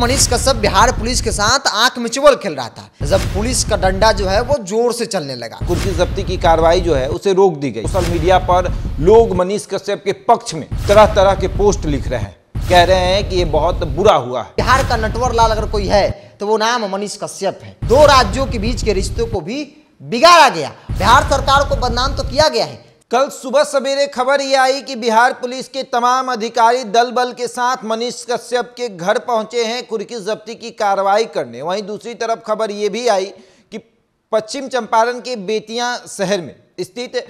Manish Kashyap Bihar police के साथ आंख मिचुअल खेल रहा था जब पुलिस का डंडा जो है वो जोर से चलने लगा कुर्सी जब्ती की कार्रवाई जो है उसे रोक दी गई सोशल मीडिया पर लोग मनीष कश्यप के पक्ष में तरह तरह के पोस्ट लिख रहे हैं कह रहे हैं कि ये बहुत बुरा हुआ बिहार का नटवर लाल अगर कोई है तो वो नाम मनीष कश्यप है दो राज्यों के बीच के रिश्तों को भी बिगाड़ा गया बिहार सरकार को बदनाम तो किया गया है कल सुबह सवेरे खबर ये आई कि बिहार पुलिस के तमाम अधिकारी दल बल के साथ मनीष कश्यप के घर पहुंचे हैं कुर्की जब्ती की कार्रवाई करने वहीं दूसरी तरफ खबर ये भी आई कि पश्चिम चंपारण के बेतिया शहर में स्थित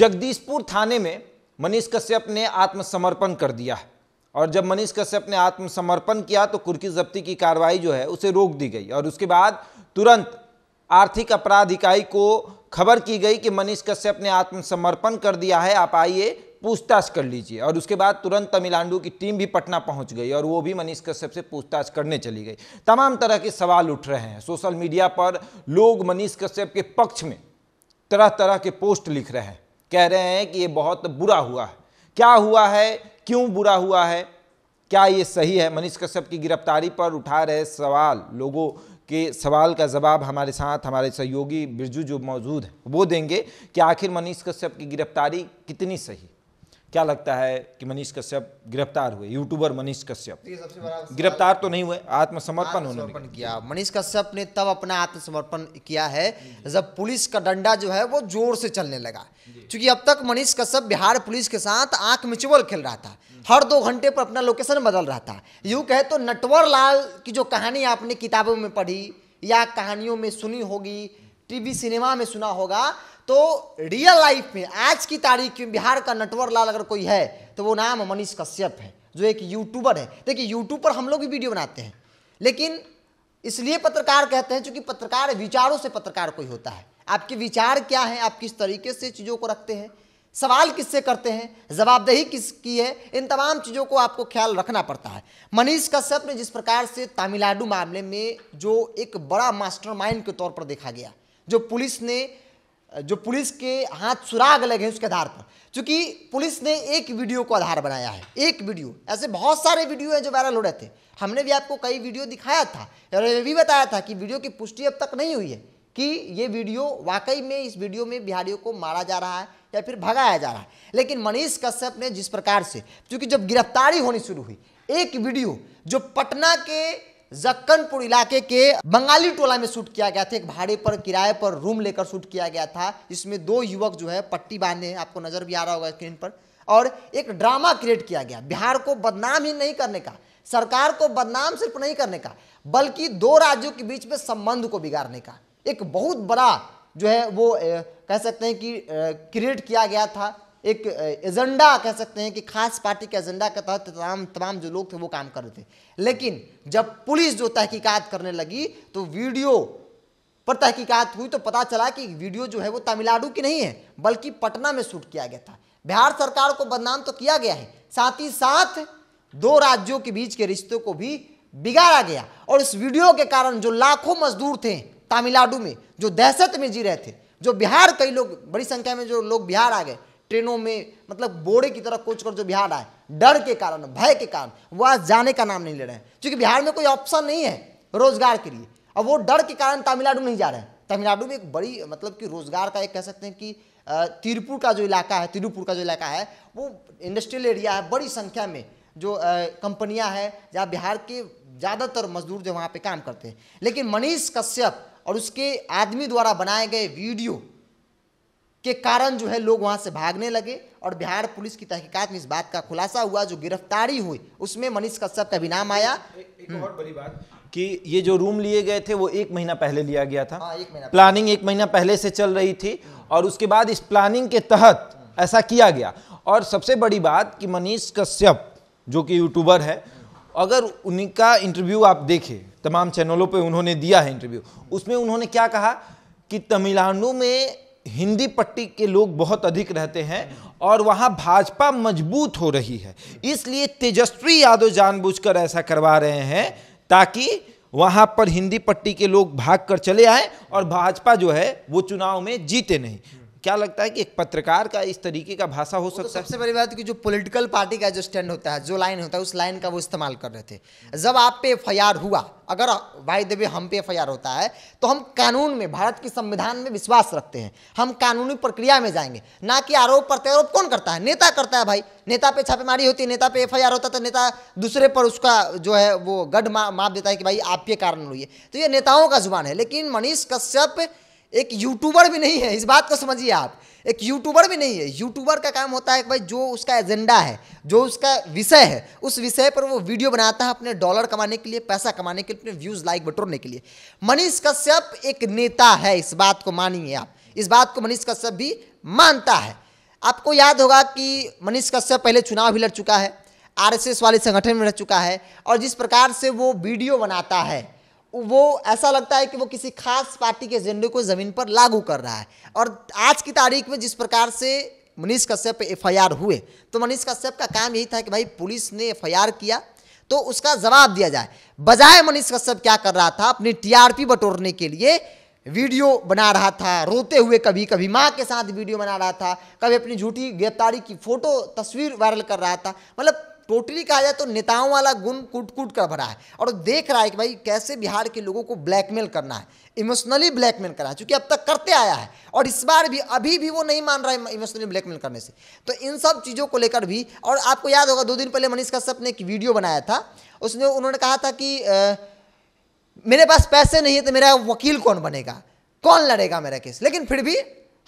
जगदीशपुर थाने में मनीष कश्यप ने आत्मसमर्पण कर दिया है और जब मनीष कश्यप ने आत्मसमर्पण किया तो कुर्की जब्ती की कार्रवाई जो है उसे रोक दी गई और उसके बाद तुरंत आर्थिक अपराध इकाई को खबर की गई कि मनीष कश्यप ने आत्मसमर्पण कर दिया है आप आइए पूछताछ कर लीजिए और उसके बाद तुरंत तमिलनाडु की टीम भी पटना पहुंच गई और वो भी मनीष कश्यप से पूछताछ करने चली गई तमाम तरह के सवाल उठ रहे हैं सोशल मीडिया पर लोग मनीष कश्यप के पक्ष में तरह तरह के पोस्ट लिख रहे हैं कह रहे हैं कि ये बहुत बुरा हुआ है क्या हुआ है क्यों बुरा हुआ है क्या ये सही है मनीष कश्यप की गिरफ्तारी पर उठा रहे सवाल लोगों के सवाल का जवाब हमारे साथ हमारे सहयोगी बिरजू जो मौजूद हैं वो देंगे कि आखिर मनीष कश्यप की गिरफ्तारी कितनी सही क्या लगता है कि मनीष कश्यप गिरफ्तार हुए यूट्यूबर मनीष कश्यप गिरफ्तार तो नहीं हुए आत्मसमर्पण उन्होंने किया मनीष कश्यप ने तब अपना आत्मसमर्पण किया है जब पुलिस का डंडा जो है वो जोर से चलने लगा क्योंकि अब तक मनीष कश्यप बिहार पुलिस के साथ आंख मिचुअल खेल रहा था हर दो घंटे पर अपना लोकेशन बदल रहा था यूँ कहे तो नटवर लाल की जो कहानी आपने किताबों में पढ़ी या कहानियों में सुनी होगी टीवी सिनेमा में सुना होगा तो रियल लाइफ में आज की तारीख में बिहार का नटवर लाल अगर कोई है तो वो नाम मनीष कश्यप है जो एक यूट्यूबर है देखिए यूट्यूब पर हम लोग भी वीडियो बनाते हैं लेकिन इसलिए पत्रकार कहते हैं क्योंकि पत्रकार विचारों से पत्रकार कोई होता है आपके विचार क्या हैं आप किस तरीके से चीज़ों को रखते हैं सवाल किससे करते हैं जवाबदेही किसकी है इन तमाम चीज़ों को आपको ख्याल रखना पड़ता है मनीष कश्यप ने जिस प्रकार से तमिलनाडु मामले में जो एक बड़ा मास्टरमाइंड के तौर पर देखा गया जो पुलिस ने जो पुलिस के हाथ सुराग लगे उसके आधार पर क्योंकि पुलिस ने एक वीडियो को आधार बनाया है एक वीडियो ऐसे बहुत सारे वीडियो हैं जो वायरल हो रहे थे हमने भी आपको कई वीडियो दिखाया था और ये भी बताया था कि वीडियो की पुष्टि अब तक नहीं हुई है कि ये वीडियो वाकई में इस वीडियो में बिहारियों को मारा जा रहा है या फिर भगाया जा रहा है लेकिन मनीष कश्यप ने जिस प्रकार से क्योंकि जब गिरफ्तारी होनी शुरू हुई एक वीडियो जो पटना के जक्कनपुर इलाके के बंगाली टोला में शूट किया गया था एक भाड़े पर किराए पर रूम लेकर शूट किया गया था इसमें दो युवक जो है पट्टी बांधे आपको नजर भी आ रहा होगा स्क्रीन पर और एक ड्रामा क्रिएट किया गया बिहार को बदनाम ही नहीं करने का सरकार को बदनाम सिर्फ नहीं करने का बल्कि दो राज्यों के बीच में संबंध को बिगाड़ने का एक बहुत बड़ा जो है वो कह सकते हैं कि क्रिएट किया गया था एक एजेंडा कह सकते हैं कि खास पार्टी के एजेंडा के तहत तमाम तमाम जो लोग थे वो काम कर रहे थे लेकिन जब पुलिस जो तहकीकात करने लगी तो वीडियो पर तहकीकात हुई तो पता चला कि वीडियो जो है वो तमिलनाडु की नहीं है बल्कि पटना में शूट किया गया था बिहार सरकार को बदनाम तो किया गया है साथ ही साथ दो राज्यों के बीच के रिश्तों को भी बिगाड़ा गया और इस वीडियो के कारण जो लाखों मजदूर थे तमिलनाडु में जो दहशत में जी रहे थे जो बिहार कई लोग बड़ी संख्या में जो लोग बिहार आ गए ट्रेनों में मतलब बोड़े की तरह कोच कर जो बिहार आए डर के कारण भय के कारण वह जाने का नाम नहीं ले रहे हैं क्योंकि बिहार में कोई ऑप्शन नहीं है रोजगार के लिए और वो डर के कारण तमिलनाडु नहीं जा रहे हैं तमिलनाडु में एक बड़ी मतलब कि रोजगार का एक कह सकते हैं कि तिरुपुर का जो इलाका है तिरुपुर का जो इलाका है वो इंडस्ट्रियल एरिया है बड़ी संख्या में जो कंपनियां हैं जहाँ बिहार के ज़्यादातर मजदूर जो वहाँ पे काम करते हैं लेकिन मनीष कश्यप और उसके आदमी द्वारा बनाए गए वीडियो के कारण जो है लोग वहाँ से भागने लगे और बिहार पुलिस की तहकीकात में इस बात का खुलासा हुआ जो गिरफ्तारी हुई उसमें मनीष कश्यप का भी नाम आया एक हम्म। और बड़ी बात कि ये जो रूम लिए गए थे वो एक महीना पहले लिया गया था हाँ, एक महीना प्लानिंग एक महीना पहले से चल रही थी और उसके बाद इस प्लानिंग के तहत ऐसा किया गया और सबसे बड़ी बात कि मनीष कश्यप जो कि यूट्यूबर है अगर उनका इंटरव्यू आप देखें तमाम चैनलों पे उन्होंने दिया है इंटरव्यू उसमें उन्होंने क्या कहा कि तमिलनाडु में हिंदी पट्टी के लोग बहुत अधिक रहते हैं और वहाँ भाजपा मजबूत हो रही है इसलिए तेजस्वी यादव जानबूझकर ऐसा करवा रहे हैं ताकि वहाँ पर हिंदी पट्टी के लोग भाग कर चले आए और भाजपा जो है वो चुनाव में जीते नहीं क्या लगता है कि एक पत्रकार का इस तरीके का भाषा हो तो सकता तो सबसे है सबसे बड़ी बात कि जो पॉलिटिकल पार्टी का जो स्टैंड होता है जो लाइन होता है उस लाइन का वो इस्तेमाल कर रहे थे जब आप पे एफ हुआ अगर भाई देवी हम पे एफ होता है तो हम कानून में भारत के संविधान में विश्वास रखते हैं हम कानूनी प्रक्रिया में जाएंगे ना कि आरोप प्रत्यारोप कौन करता है नेता करता है भाई नेता पे छापेमारी होती है नेता पे एफ होता तो नेता दूसरे पर उसका जो है वो गढ़ माप देता है कि भाई आपके कारण हुई है तो ये नेताओं का जुबान है लेकिन मनीष कश्यप एक यूट्यूबर भी नहीं है इस बात को समझिए आप एक यूट्यूबर भी नहीं है यूट्यूबर का काम होता है कि भाई जो उसका एजेंडा है जो उसका विषय है उस विषय पर वो वीडियो बनाता है अपने डॉलर कमाने के लिए पैसा कमाने के लिए अपने व्यूज़ लाइक बटोरने के लिए मनीष कश्यप एक नेता है इस बात को मानिए आप इस बात को मनीष कश्यप भी मानता है आपको याद होगा कि मनीष कश्यप पहले चुनाव भी लड़ चुका है आरएसएस वाले संगठन में रह चुका है और जिस प्रकार से वो वीडियो बनाता है वो ऐसा लगता है कि वो किसी खास पार्टी के एजेंडे को ज़मीन पर लागू कर रहा है और आज की तारीख में जिस प्रकार से मनीष कश्यप एफ हुए तो मनीष कश्यप का काम यही था कि भाई पुलिस ने एफ किया तो उसका जवाब दिया जाए बजाय मनीष कश्यप क्या कर रहा था अपनी टीआरपी बटोरने के लिए वीडियो बना रहा था रोते हुए कभी कभी माँ के साथ वीडियो बना रहा था कभी अपनी झूठी गिरफ्तारी की फोटो तस्वीर वायरल कर रहा था मतलब टोटली कहा जाए तो नेताओं वाला गुण कूट कूट कर भरा है और देख रहा है कि भाई कैसे बिहार के लोगों को ब्लैकमेल करना है इमोशनली ब्लैकमेल करना है चूंकि अब तक करते आया है और इस बार भी अभी भी वो नहीं मान रहा है इमोशनली ब्लैकमेल करने से तो इन सब चीज़ों को लेकर भी और आपको याद होगा दो दिन पहले मनीष कश्यप ने एक वीडियो बनाया था उसमें उन्होंने कहा था कि आ, मेरे पास पैसे नहीं है तो मेरा वकील कौन बनेगा कौन लड़ेगा मेरा केस लेकिन फिर भी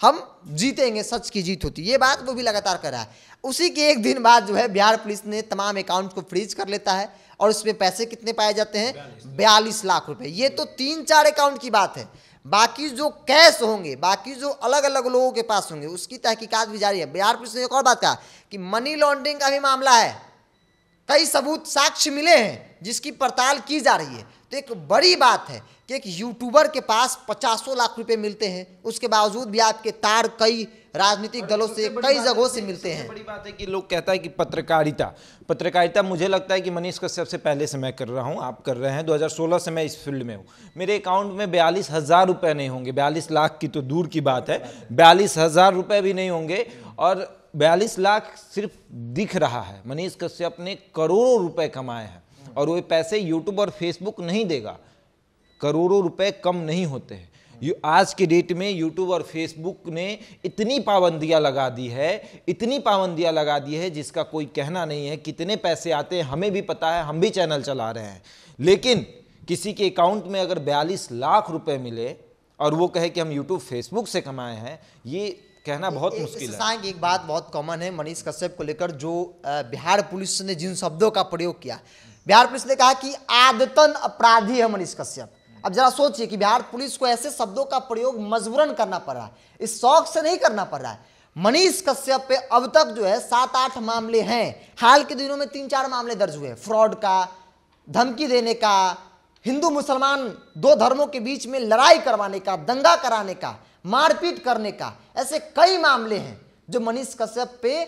हम जीतेंगे सच की जीत होती ये बात वो भी लगातार कर रहा है उसी के एक दिन बाद जो है बिहार पुलिस ने तमाम अकाउंट को फ्रीज कर लेता है और उसमें पैसे कितने पाए जाते हैं बयालीस लाख रुपए ये तो तीन चार अकाउंट की बात है बाकी जो कैश होंगे बाकी जो अलग अलग लोगों के पास होंगे उसकी तहकीकात भी जारी है बिहार पुलिस ने एक और बात कहा कि मनी लॉन्ड्रिंग का भी मामला है कई सबूत साक्ष्य मिले हैं जिसकी पड़ताल की जा रही है तो एक बड़ी बात है कि एक यूट्यूबर के पास पचासों लाख रुपए मिलते हैं उसके बावजूद भी आपके तार कई राजनीतिक दलों से कई जगहों से मिलते हैं बड़ी बात है कि लोग कहता है कि पत्रकारिता पत्रकारिता मुझे लगता है कि मनीष कश्यप से पहले से मैं कर रहा हूँ आप कर रहे हैं 2016 से मैं इस फील्ड में हूँ मेरे अकाउंट में बयालीस हज़ार रुपये नहीं होंगे बयालीस लाख की तो दूर की बात है बयालीस हज़ार रुपये भी नहीं होंगे और बयालीस लाख सिर्फ दिख रहा है मनीष कश्यप ने करोड़ों रुपये कमाए हैं और वो पैसे यूट्यूब और फेसबुक नहीं देगा करोड़ों रुपए कम नहीं होते हैं आज के डेट में यूट्यूब और फेसबुक ने इतनी पाबंदियां लगा दी है इतनी पाबंदियां लगा दी है जिसका कोई कहना नहीं है कितने पैसे आते हैं हमें भी पता है हम भी चैनल चला रहे हैं लेकिन किसी के अकाउंट में अगर बयालीस लाख रुपए मिले और वो कहे कि हम यूट्यूब फेसबुक से कमाए हैं ये कहना बहुत ए, मुश्किल है एक बात बहुत कॉमन है मनीष कश्यप को लेकर जो बिहार पुलिस ने जिन शब्दों का प्रयोग किया बिहार पुलिस ने कहा कि आदतन अपराधी है मनीष कश्यप अब जरा सोचिए कि बिहार पुलिस को ऐसे शब्दों का प्रयोग मजबूरन करना पड़ रहा है इस शौक से नहीं करना पड़ रहा है मनीष कश्यप पे अब तक जो है सात आठ मामले हैं हाल के दिनों में तीन चार मामले दर्ज हुए फ्रॉड का धमकी देने का हिंदू मुसलमान दो धर्मों के बीच में लड़ाई करवाने का दंगा कराने का मारपीट करने का ऐसे कई मामले हैं जो मनीष कश्यप पे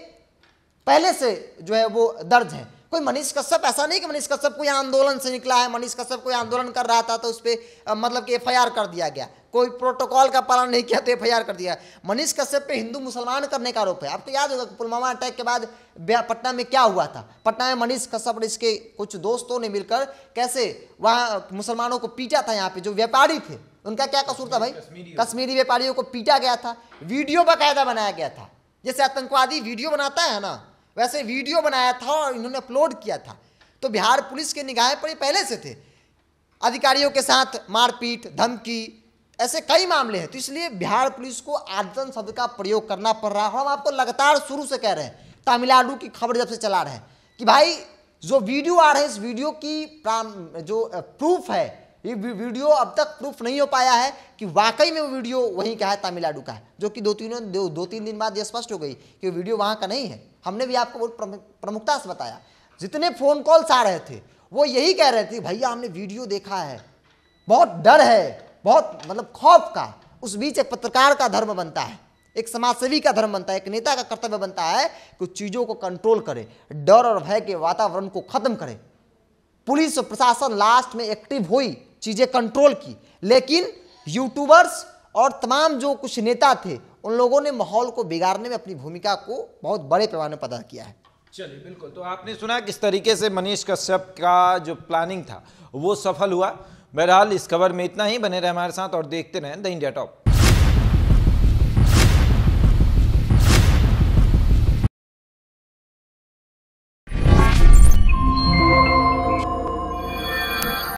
पहले से जो है वो दर्ज है कोई मनीष कश्यप ऐसा नहीं कि मनीष कश्यप कोई आंदोलन से निकला है मनीष कश्यप कोई आंदोलन कर रहा था तो उस पर मतलब कि एफ कर दिया गया कोई प्रोटोकॉल का पालन नहीं किया तो एफ कर दिया मनीष कश्यप पे हिंदू मुसलमान करने का आरोप है आपको याद होगा पुलवामा अटैक के बाद पटना में क्या हुआ था पटना में मनीष कश्यप और इसके कुछ दोस्तों ने मिलकर कैसे वहाँ मुसलमानों को पीटा था यहाँ पे जो व्यापारी थे उनका क्या कसूर था भाई कश्मीरी व्यापारियों को पीटा गया था वीडियो बाकायदा बनाया गया था जैसे आतंकवादी वीडियो बनाता है ना वैसे वीडियो बनाया था और इन्होंने अपलोड किया था तो बिहार पुलिस के निगाहें पर ये पहले से थे अधिकारियों के साथ मारपीट धमकी ऐसे कई मामले हैं तो इसलिए बिहार पुलिस को आदतन शब्द का प्रयोग करना पड़ रहा है हम आपको लगातार शुरू से कह रहे हैं तमिलनाडु की खबर जब से चला रहे हैं कि भाई जो वीडियो आ रहे हैं इस वीडियो की जो प्रूफ है ये वीडियो अब तक प्रूफ नहीं हो पाया है कि वाकई में वो वीडियो वहीं का है तमिलनाडु का है जो कि दो तीनों दो, दो तीन दिन बाद ये स्पष्ट हो गई कि वीडियो वहाँ का नहीं है हमने भी आपको बहुत प्रमुखता से बताया जितने फ़ोन कॉल्स आ रहे थे वो यही कह रहे थे भैया हमने वीडियो देखा है बहुत डर है बहुत मतलब खौफ का उस बीच एक पत्रकार का धर्म बनता है एक समाजसेवी का धर्म बनता है एक नेता का कर्तव्य बनता है कि चीज़ों को कंट्रोल करे डर और भय के वातावरण को खत्म करे पुलिस और प्रशासन लास्ट में एक्टिव हुई चीज़ें कंट्रोल की लेकिन यूट्यूबर्स और तमाम जो कुछ नेता थे उन लोगों ने माहौल को बिगाड़ने में अपनी भूमिका को बहुत बड़े पैमाने पर अदा किया है चलिए बिल्कुल तो आपने सुना किस तरीके से मनीष कश्यप का जो प्लानिंग था वो सफल हुआ बहरहाल इस खबर में इतना ही बने रहे हमारे साथ और देखते रहें द इंडिया टॉप